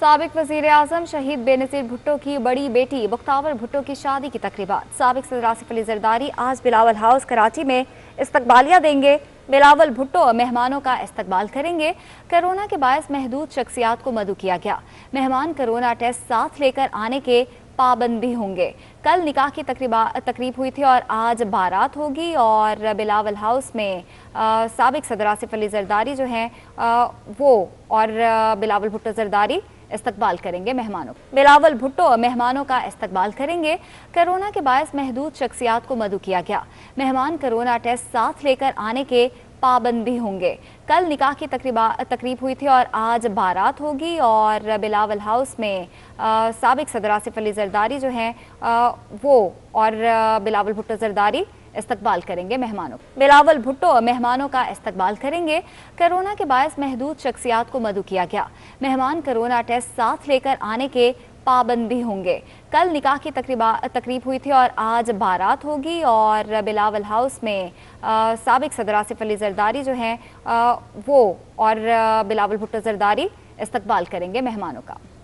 सबक वजीर अजम शहीद बेनजीर भुट्टो की बड़ी बेटी बख्तावर भुट्टो की शादी की तकरीबा सबक सदर आसिफ अली जरदारी आज बिलावल हाउस कराची में इस्तबालिया देंगे बिलावल भुट्टो मेहमानों का इस्तकबाल करेंगे कोरोना के बायस महदूद शख्सियात को मदु किया गया मेहमान कोरोना टेस्ट साथ लेकर आने के पाबंदी होंगे कल निकाह की तकरीबा तकरीब हुई थी और आज बारात होगी और बिलावल हाउस में सबक सदर आसिफ अली जरदारी जो हैं वो और बिलावल भुट्टो जरदारी इस्तकबाल करेंगे मेहमानों बिलावल भुट्टो मेहमानों का इस्तकबाल करेंगे कोरोना के बायस महदूद शख्सियात को मदु किया गया मेहमान कोरोना टेस्ट साथ लेकर आने के पाबंदी होंगे कल निकाह की तकरीबा तकरीब हुई थी और आज बारात होगी और बिलावल हाउस में सबक सदर आसिफ अली जरदारी जो हैं वो और बिलावल भुट्टो जरदारी इस्तकबाल करेंगे मेहमानों बिलावल भुट्टो मेहमानों का इस्तकबाल करेंगे कोरोना के बायस महदूद शख्सियात को मदु किया गया मेहमान कोरोना टेस्ट साथ लेकर आने के पाबंदी होंगे कल निकाह की तकरीबा तकरीब हुई थी और आज बारात होगी और बिलावल हाउस में सबक सदर आसिफ अली जरदारी जो हैं वो और बिलावल भुट्टो जरदारी इस्तबाल करेंगे मेहमानों का